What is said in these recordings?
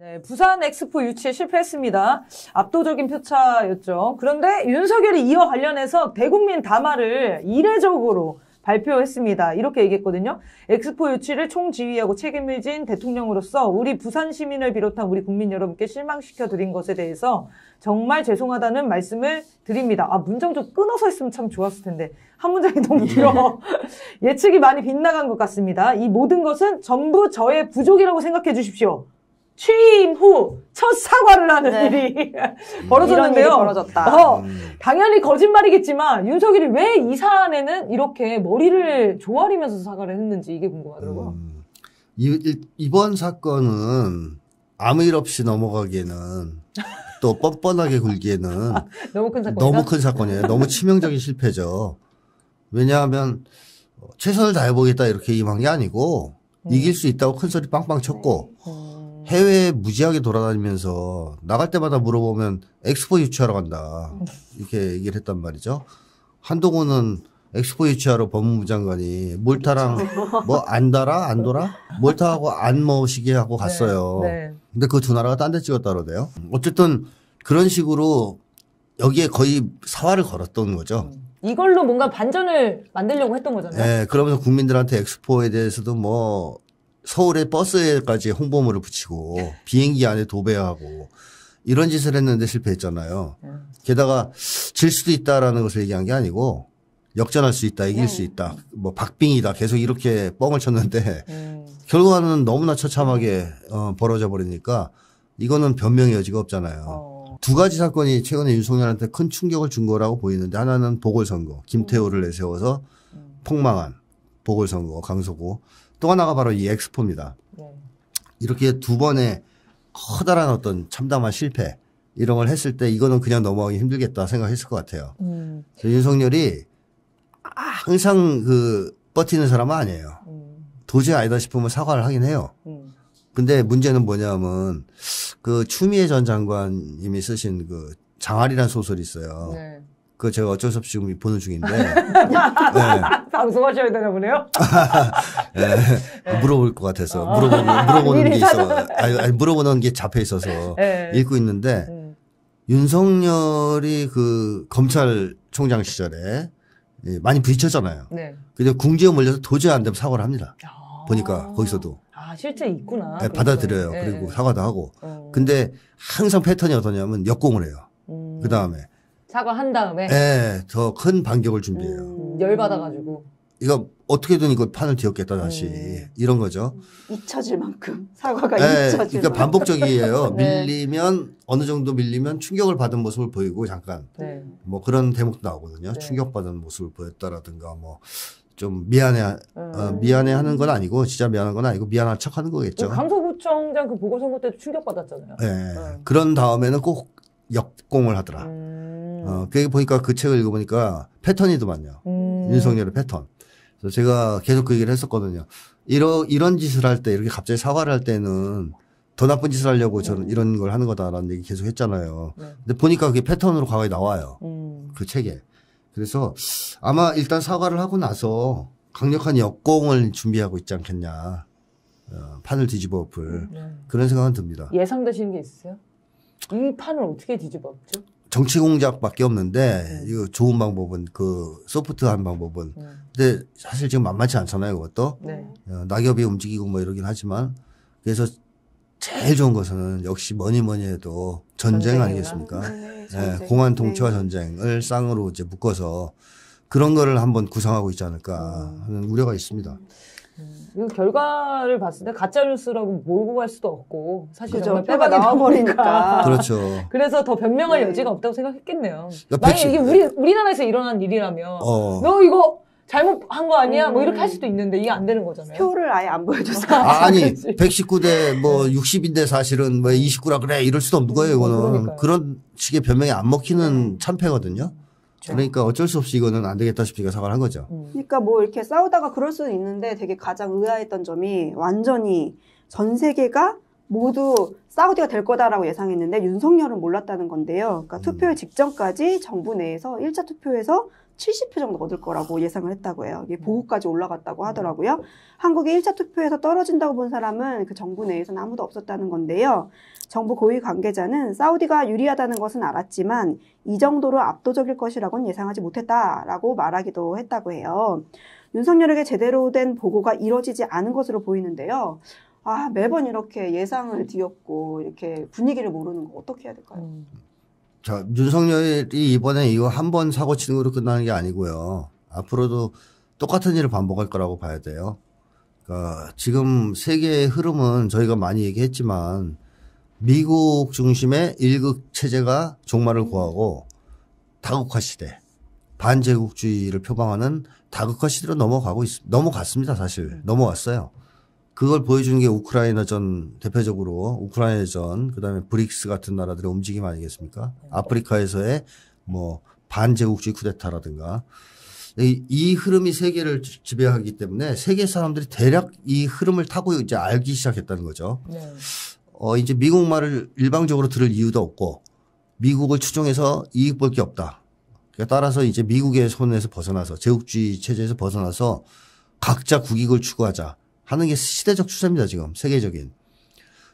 네, 부산 엑스포 유치에 실패했습니다. 압도적인 표차였죠. 그런데 윤석열이 이와 관련해서 대국민 담화를 이례적으로 발표했습니다. 이렇게 얘기했거든요. 엑스포 유치를 총지휘하고 책임을 진 대통령으로서 우리 부산 시민을 비롯한 우리 국민 여러분께 실망시켜 드린 것에 대해서 정말 죄송하다는 말씀을 드립니다. 아, 문장 좀 끊어서 했으면 참 좋았을 텐데. 한 문장이 너무 예. 길어. 예측이 많이 빗나간 것 같습니다. 이 모든 것은 전부 저의 부족이라고 생각해 주십시오. 취임 후 첫 사과를 하는 네. 일이 음. 벌어졌는데요. 일이 벌어졌다. 어, 음. 당연히 거짓말이겠지만 윤석열이 왜 이 사안에는 이렇게 머리를 조아리면서 사과를 했는지 이게 궁금하더라고요. 음. 이, 이, 번 사건은 아무 일 없이 넘어가기에는 또 뻔뻔하게 굴기에는 아, 너무 큰 사건 너무 큰 사건이에요. 너무 치명적인 실패죠. 왜냐하면 최선을 다해보겠다 이렇게 임한 게 아니고 음. 이길 수 있다고 큰 소리 빵빵 쳤고. 네. 해외에 무지하게 돌아다니면서 나갈 때마다 물어보면 엑스포 유치하러 간다. 이렇게 얘기를 했단 말이죠. 한동훈은 엑스포 유치하러 법무부 장관이 몰타랑 그렇죠. 뭐안달라 안돌아 몰타하고 안모시게 하고 네, 갔어요. 네, 네. 근데 그 두 나라가 딴 데 찍었다 그러대요. 어쨌든 그런 식으로 여기에 거의 사활을 걸었던 거죠. 음. 이걸로 뭔가 반전을 만들려고 했던 거잖아요. 네, 그러면서 국민들한테 엑스포에 대해서도 뭐 서울의 버스에까지 홍보물을 붙이고 예. 비행기 안에 도배하고 이런 짓을 했는데 실패했잖아요. 예. 게다가 질 수도 있다라는 것을 얘기한 게 아니고 역전할 수 있다, 이길 음. 수 있다, 뭐 박빙이다 계속 이렇게 뻥을 쳤는데 음. 결과는 너무나 처참하게 어, 벌어져 버리니까 이거는 변명의 여지가 없잖아요. 어. 두 가지 사건이 최근에 윤석열한테 큰 충격을 준 거라고 보이는데 하나는 보궐선거 김태호를 내세워서 음. 폭망한 보궐선거 강서구 또 하나가 바로 이 엑스포입니다. 네. 이렇게 두 번의 커다란 어떤 참담한 실패 이런 걸 했을 때 이거는 그냥 넘어가기 힘들겠다 생각했을 것 같아요. 음. 윤석열이 항상 그 버티는 사람은 아니에요. 음. 도저히 아니다 싶으면 사과를 하긴 해요. 음. 근데 문제는 뭐냐면 그 추미애 전 장관님이 쓰신 그 장알이란 소설이 있어요. 네. 그 제가 어쩔 수 없이 지금 보는 중인데 네. 방송하셔야 되나 보네요. 네. 아, 물어볼 것 같아서 어. 물어보는 아, 물어보는 게 있어. 아니, 아니 물어보는 게 잡혀 있어서 예. 읽고 있는데 음. 윤석열이 그 검찰총장 시절에 예, 많이 부딪혔잖아요. 네. 근데 궁지에 몰려서 도저히 안 되면 사과를 합니다. 아~ 보니까 거기서도. 아 실제 있구나. 네, 받아들여요. 네. 그리고 사과도 하고. 어. 근데 항상 패턴이 어떠냐면 역공을 해요. 음. 그 다음에 사과한 다음에 예, 네, 더 큰 반격을 준비해요. 음, 열 받아가지고 이거 어떻게든 이거 판을 뒤엎겠다 다시 음. 이런 거죠. 잊혀질 만큼 사과가 예, 잊혀질. 그러니까 만큼. 반복적이에요. 네. 밀리면 어느 정도 밀리면 충격을 받은 모습을 보이고 잠깐 네. 뭐 그런 대목도 나오거든요. 네. 충격받은 모습을 보였다라든가 뭐. 좀 미안해 음. 어, 미안해하는 건 아니고 진짜 미안한 건 아니고 미안한 척하는 거겠죠. 강서구청장 그 보궐선거 때도 충격 받았잖아요. 네. 그런 다음에는 꼭 역공을 하더라. 음. 어, 그게 보니까 그 책을 읽어보니까 패턴이 더만요 음. 윤석열의 패턴. 그래서 제가 계속 그 얘기를 했었거든요. 이러, 이런 짓을 할 때, 이렇게 갑자기 사과를 할 때는 더 나쁜 짓을 하려고 저는 음. 이런 걸 하는 거다라는 얘기 계속 했잖아요. 네. 근데 보니까 그게 패턴으로 과거에 나와요. 음. 그 책에. 그래서 아마 일단 사과를 하고 나서 강력한 역공을 준비하고 있지 않겠냐. 어, 판을 뒤집어 엎을. 네. 그런 생각은 듭니다. 예상되시는 게 있으세요? 이 판을 어떻게 뒤집어 엎죠? 정치 공작밖에 없는데 네. 이거 좋은 방법은 그 소프트한 방법은 네. 근데 사실 지금 만만치 않잖아요 그것도 네. 어, 낙엽이 움직이고 뭐 이러긴 하지만 그래서 제일 좋은 것은 역시 뭐니 뭐니 해도 전쟁 아니겠습니까? 네, 네, 공안 통치와 네. 전쟁을 쌍으로 이제 묶어서 그런 거를 한번 구상하고 있지 않을까 음. 하는 우려가 있습니다. 이거 결과를 봤을 때 가짜 뉴스라고 몰고 갈 수도 없고 사실 그죠, 정말 뼈가 뼈 나와버리니까. 그렇죠. 그래서 더 변명할 네. 여지가 없다고 생각했겠네요. 그러니까 만약 백신- 이게 우리 우리나라에서 일어난 일이라면 어. 너 이거 잘못한 거 아니야? 뭐 이렇게 할 음. 수도 있는데 이게 안 되는 거잖아요. 표를 아예 안보여줬어 아, 아니, 119대 뭐 60인데 사실은 왜 뭐 29라 그래 이럴 수도 없는 거예요, 이거는. 그러니까요. 그런 식의 변명이 안 먹히는 네. 참패거든요. 거죠. 네. 그러니까 어쩔 수 없이 이거는 안 되겠다 싶으니까 사과를 한 거죠. 음. 그러니까 뭐 이렇게 싸우다가 그럴 수는 있는데 되게 가장 의아했던 점이 완전히 전 세계가 모두 사우디가 될 거다라고 예상했는데 윤석열은 몰랐다는 건데요. 그러니까 음. 투표 직전까지 정부 내에서 1차 투표에서 70표 정도 얻을 거라고 예상을 했다고 해요. 이게 음. 보고까지 올라갔다고 음. 하더라고요. 한국의 1차 투표에서 떨어진다고 본 사람은 그 정부 내에서는 아무도 없었다는 건데요. 정부 고위 관계자는 사우디가 유리하다는 것은 알았지만 이 정도로 압도적일 것이라고는 예상하지 못했다라고 말하기도 했다고 해요. 윤석열에게 제대로 된 보고가 이뤄지지 않은 것으로 보이는데요. 아, 매번 이렇게 예상을 뒤엎고 이렇게 분위기를 모르는 거 어떻게 해야 될까요? 음. 자, 윤석열이 이번에 이거 한 번 사고 치는 걸로 끝나는 게 아니고요. 앞으로도 똑같은 일을 반복할 거라고 봐야 돼요. 그러니까 지금 세계의 흐름은 저희가 많이 얘기했지만 미국 중심의 일극 체제가 종말을 구하고 다국화 시대, 반제국주의를 표방하는 다국화 시대로 넘어가고 있, 넘어갔습니다, 사실. 넘어왔어요. 그걸 보여주는 게 우크라이나전 대표적으로 우크라이나전 그다음에 브릭스 같은 나라들의 움직임 아니겠습니까? 네. 아프리카에서의 뭐 반제국주의 쿠데타라든가 이, 이 흐름이 세계를 지배하기 때문에 세계 사람들이 대략 이 흐름을 타고 이제 알기 시작했다는 거죠. 네. 어 이제 미국 말을 일방적으로 들을 이유도 없고 미국을 추종해서 이익 볼 게 없다. 그러니까 따라서 이제 미국의 손에서 벗어나서 제국주의 체제에서 벗어나서 각자 국익을 추구하자. 하는 게 시대적 추세입니다, 지금. 세계적인.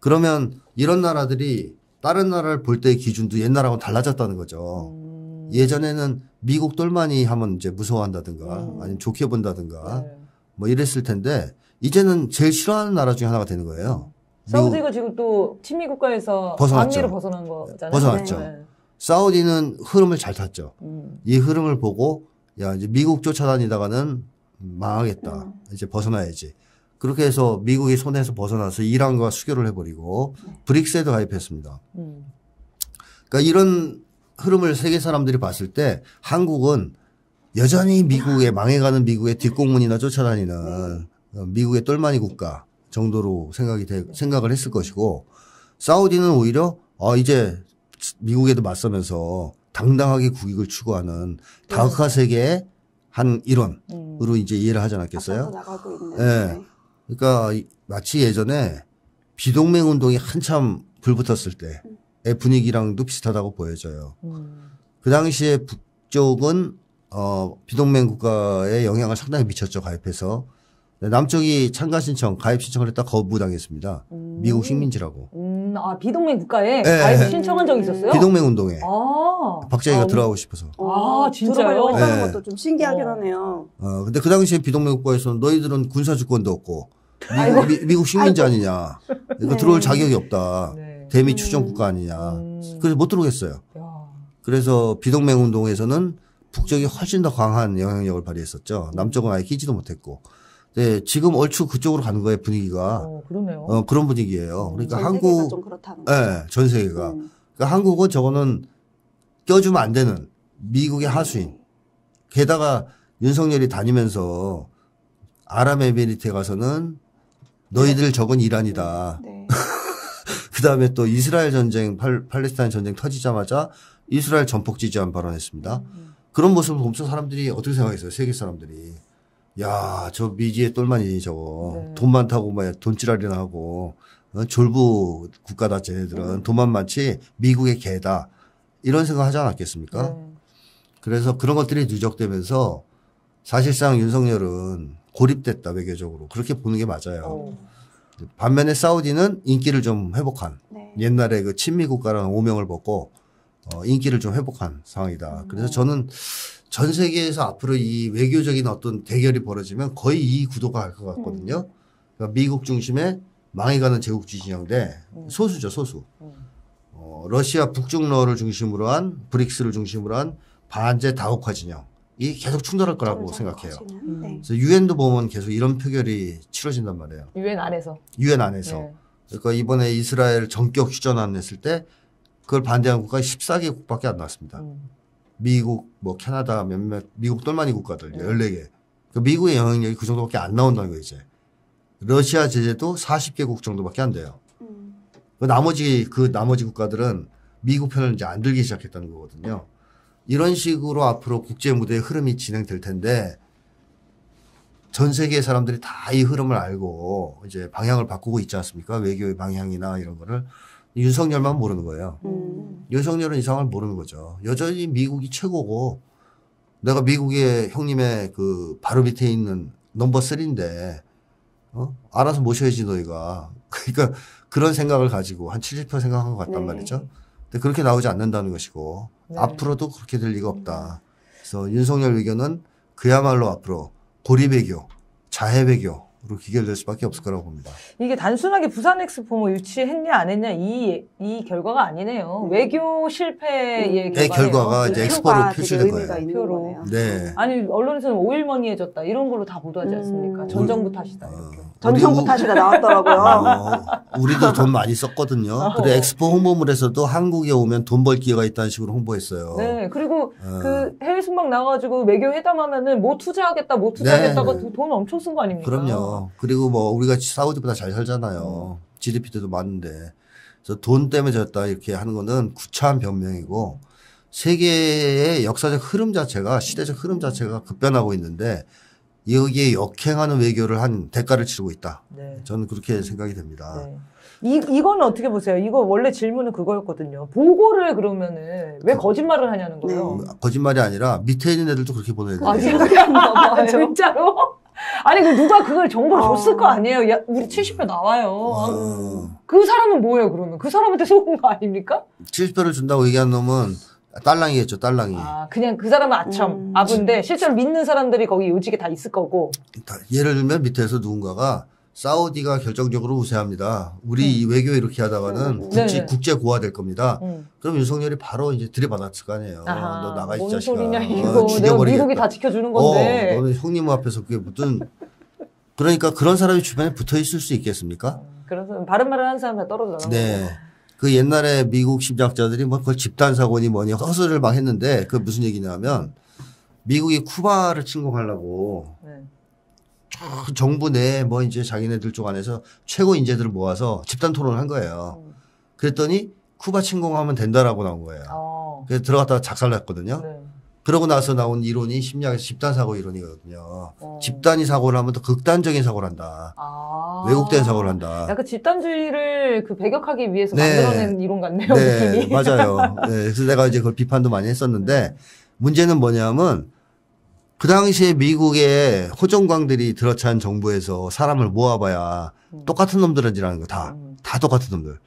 그러면 이런 나라들이 다른 나라를 볼 때의 기준도 옛날하고 달라졌다는 거죠. 음. 예전에는 미국 똘마니 하면 이제 무서워한다든가 음. 아니면 좋게 본다든가 네. 뭐 이랬을 텐데 이제는 제일 싫어하는 나라 중에 하나가 되는 거예요. 사우디가 지금 또 친미 국가에서 벗어났죠. 방미로 벗어난 거잖아요. 벗어났죠. 네. 사우디는 흐름을 잘 탔죠. 음. 이 흐름을 보고 야 이제 미국 쫓아다니다가는 망하겠다. 음. 이제 벗어나야지. 그렇게 해서 미국이 손에서 벗어나서 이란과 수교를 해버리고 브릭스에도 가입했습니다. 그러니까 이런 흐름을 세계 사람들이 봤을 때 한국은 여전히 미국의 망해가는 미국의 뒷공문이나 쫓아다니는 어, 미국의 똘마니 국가 정도로 생각이 되, 생각을 했을 것이고 사우디는 오히려 아 이제 미국에도 맞서면서 당당하게 국익을 추구하는 다흑화 세계의 한이론으로 음. 이제 이해를 하지 않았겠어요? 예. 네. 그러니까 마치 예전에 비동맹 운동이 한참 불붙었을 때의 분위기랑도 비슷하다고 보여져요. 음. 그 당시에 북쪽은 어 비동맹 국가에 영향을 상당히 미쳤죠 가입해서 남쪽이 참가 신청 가입 신청을 했다 거부당했습니다. 미국 음. 식민지라고. 음. 음, 아, 비동맹 국가에 네. 가입 신청한 적이 있었어요? 비동맹 운동에. 아. 박자희가 아, 들어가고 싶어서. 아, 진짜요? 들는 네. 것도 좀 신기하긴 어. 하네요. 어, 근데 그 당시에 비동맹 국가에서는 너희들은 군사주권도 없고, 미국, 미국 식민지 아이고. 아니냐. 이거 네. 들어올 자격이 없다. 네. 대미 음. 추정 국가 아니냐. 음. 그래서 못 들어오겠어요. 그래서 비동맹 운동에서는 북쪽이 훨씬 더 강한 영향력을 발휘했었죠. 남쪽은 아예 끼지도 못했고. 네, 지금 얼추 그쪽으로 가는 거예요 분위기가. 어, 그러네요. 어, 그런 분위기예요. 음, 그러니까 한국 네, 전 세계가. 음. 그러니까 한국은 저거는 껴주면 안 되는 미국의 음. 하수인. 게다가 윤석열이 다니면서 아랍에미리트에 가서는 너희들 적은 네. 이란이다. 네. 그 다음에 또 이스라엘 전쟁, 팔, 레스타인 전쟁 터지자마자 이스라엘 전폭 지지한 발언했습니다. 음. 그런 모습을 보면서 사람들이 어떻게 생각했어요? 세계 사람들이. 야, 저 미지의 똘마니 저거. 네. 돈 많다고 막 돈지랄이나 하고. 어? 졸부 국가다 쟤네들은. 음. 돈만 많지 미국의 개다. 이런 생각 하지 않았겠습니까? 네. 그래서 그런 것들이 누적되면서 사실상 윤석열은 고립됐다 외교적으로 그렇게 보는 게 맞아요. 오. 어. 반면에 사우디는 인기를 좀 회복한 네. 옛날에 그 친미 국가라는 오명을 벗고 어, 인기를 좀 회복한 상황이다. 음. 그래서 저는 전 세계에서 앞으로 이 외교적인 어떤 대결이 벌어지면 거의 이 구도가 갈 것 같거든요. 음. 그러니까 미국 중심의 망해가는 제국주의 진영 대 음. 소수죠, 소수. 어, 러시아 북중러를 중심으로 한 브릭스를 중심으로 한 반제 다국화 진영. 이 계속 충돌할 거라고 생각해요. 네. 그래서 유엔도 보면 계속 이런 표결이 치러진단 말이에요. 유엔 안에서. 유엔 안에서. 네. 그러니까 이번에 이스라엘 정격 휴전 안 했을 때 그걸 반대한 국가 14개 국밖에 안 나왔습니다. 음. 미국, 뭐 캐나다 몇몇 미국 똘마니 국가들 음. 네. 14개. 그 미국의 영향력이 그 정도밖에 안 나온다는 거예요, 이제. 러시아 제재도 40개국 정도밖에 안 돼요. 음. 그 나머지 그 나머지 국가들은 미국 편을 이제 안 들기 시작했다는 거거든요. 이런 식으로 앞으로 국제 무대의 흐름이 진행될 텐데 전 세계 사람들이 다 이 흐름을 알고 이제 방향을 바꾸고 있지 않습니까? 외교의 방향이나 이런 거를 윤석열만 모르는 거예요. 음. 윤석열은 이 상황을 모르는 거죠. 여전히 미국이 최고고 내가 미국의 형님의 그 바로 밑에 있는 넘버 3인데 어? 알아서 모셔야지 너희가. 그러니까 그런 생각을 가지고 한 70% 생각한 것 같단 네. 말이죠. 근데 그렇게 나오지 않는다는 것이고 네. 앞으로도 그렇게 될 리가 없다. 그래서 윤석열 의견은 그야말로 앞으로 고립외교, 자해외교 그리로 귀결될 수밖에 없을 거라고 봅니다. 이게 단순하게 부산 엑스포 뭐 유치했냐 안 했냐 이 이 결과가 아니네요. 음. 외교 실패의 음. 네, 결과가, 이제 네, 엑스포로 표출된 거예요. 네. 아니 언론에서는 오일머니해졌다 이런 걸로 다 보도하지 않습니까? 음. 전 정부 탓이다 이렇게. 어. 전성구 탓이가 나왔더라고요. 어, 우리도 돈 많이 썼거든요. 어. 그래 엑스포 홍보물에서도 한국에 오면 돈 벌 기회가 있다는 식으로 홍보했어요. 네, 그리고 어. 그 해외 순방 나가지고 외교 회담하면은 뭐 투자하겠다, 뭐 투자하겠다가 네. 돈 엄청 쓴 거 아닙니까? 그럼요. 그리고 뭐 우리가 사우디보다 잘 살잖아요. GDP도 많은데 그래서 돈 때문에 졌다 이렇게 하는 거는 구차한 변명이고 세계의 역사적 흐름 자체가 시대적 흐름 자체가 급변하고 있는데. 여기에 역행하는 외교를 한 대가를 치르고 있다. 네. 저는 그렇게 생각이 됩니다. 네. 이, 이는 어떻게 보세요? 이거 원래 질문은 그거였거든요. 보고를 그러면은 왜 그 거짓말을 하냐는 거예요. 음, 거짓말이 아니라 밑에 있는 애들도 그렇게 보내야 돼요. 아, 진짜 진짜로? 아, 아니 그 누가 그걸 정보를 아... 줬을 거 아니에요. 야, 우리 70표 나와요. 아... 그 사람은 뭐예요 그러면? 그 사람한테 속은 거 아닙니까? 70표를 준다고 얘기한 놈은 딸랑이겠죠, 딸랑이. 아, 그냥 그 사람은 아첨, 음. 아부인데 실제로 믿는 사람들이 거기 요직에 다 있을 거고. 예를 들면 밑에서 누군가가 사우디가 결정적으로 우세합니다. 우리 음. 외교 이렇게 하다가는 음. 국제, 네. 국제 고화 될 겁니다. 음. 그럼 윤석열이 바로 이제 들이받았을 거 아니에요. 아하, 너 나가 이 자식아. 뭔 소리냐 어, 이거. 어, 미국이 다 지켜주는 건데. 어, 너는 형님 앞에서 그게 무슨 그러니까 그런 사람이 주변에 붙어 있을 수 있겠습니까? 어, 그런 사 바른 말을 하는 사람 다 떨어져 나 네. 그 옛날에 미국 심장자들이뭐 그걸 집단사고니 뭐니 허술을 막 했는데 그 무슨 얘기냐면 미국이 쿠바를 침공하려고 네. 정부 내에 뭐 이제 자기네들 쪽 안에서 최고 인재들을 모아서 집단 토론을 한 거예요. 음. 그랬더니 쿠바 침공하면 된다라고 나온 거예요. 어. 그래서 들어갔다가 작살났거든요. 네. 그러고 나서 나온 이론이 심리학에서 집단 사고 이론이거든요. 어. 집단이 사고를 하면 더 극단적인 사고를 한다. 아. 왜곡된 사고를 한다. 약간 집단주의를 그 배격하기 위해서 네. 만들어낸 이론 같네요. 네, 맞아요. 네, 그래서 내가 이제 그걸 비판도 많이 했었는데 음. 문제는 뭐냐면 그 당시에 미국의 호정광들이 들어찬 정부에서 사람을 모아봐야 음. 똑같은 놈들이라는 거 다. 음. 다 똑같은 놈들.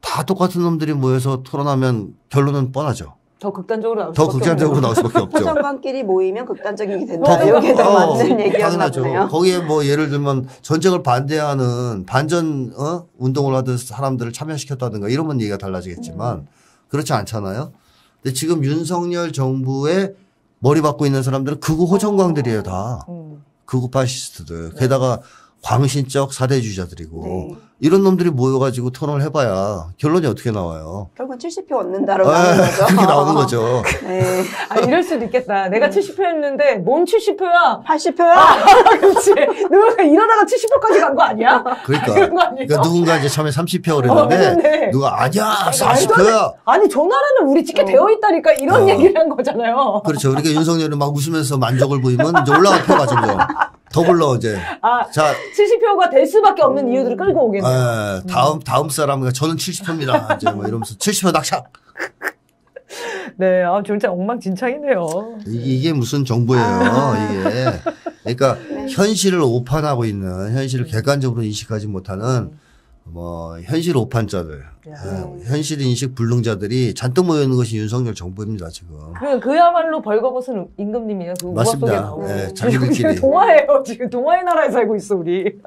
다 똑같은 놈들이 모여서 토론하면 결론은 뻔하죠. 더 극단적으로 나올 더 극단적으로 나올 수밖에 없죠. 포장관끼리 모이면 극단적이게 된다. 더, 여기에 더 어, 맞는 얘기였나 보네요. 거기에 뭐 예를 들면 전쟁을 반대하는 반전 어? 운동을 하던 사람들을 참여시켰다든가 이러면 얘기가 달라지겠지만 음. 그렇지 않잖아요. 근데 지금 윤석열 정부에 머리 박고 있는 사람들은 극우 호전광들이에요 다. 음. 극우 파시스트들. 네. 게다가 광신적 사대주의자들이고 네. 이런 놈들이 모여가지고 토론을 해봐야 결론이 어떻게 나와요. 결국 은 70표 얻는다라고 아, 하는 거죠. 그렇게 나오는 거죠. 네. 아, 이럴 수도 있겠다. 내가 70표였는데 음. 뭔 70표야? 80표야? 아, 그렇지. 누가 이러다가 70표까지 간 거 아니야? 그러니까. 아, 그거 그러니까 누군가 이제 처음에 30표 어, 그랬는데 어, 누가 아니야 40표야. 아니 저 나라는 우리 찍게 어. 되어 있다니까 이런 어. 얘기를 한 거잖아요. 그렇죠. 그러니까 윤석열이막 웃으면서 만족을 보이면 이제 올라가 표가 점점. 더불어 이제 아, 자 70표가 될 수밖에 없는 이유들을 끌고 오겠네 예, 다음 다음 사람과 저는 70표입니다. 이제 뭐 이러면서 70표 낙차. 네, 아 진짜 엉망진창이네요. 이게, 이게 무슨 정보예요? 아. 이게 그러니까 네. 현실을 오판하고 있는 현실을 객관적으로 인식하지 못하는 뭐 현실 오판자들, 네. 현실 인식 불능자들이 잔뜩 모여있는 것이 윤석열 정부입니다 지금. 그 그야말로 벌거벗은 임금님이에요. 그 맞습니다. 우화 속에 나오는. 네, 예, 자기들끼리. 동화예요. 지금 동화의 나라에 살고 있어 우리.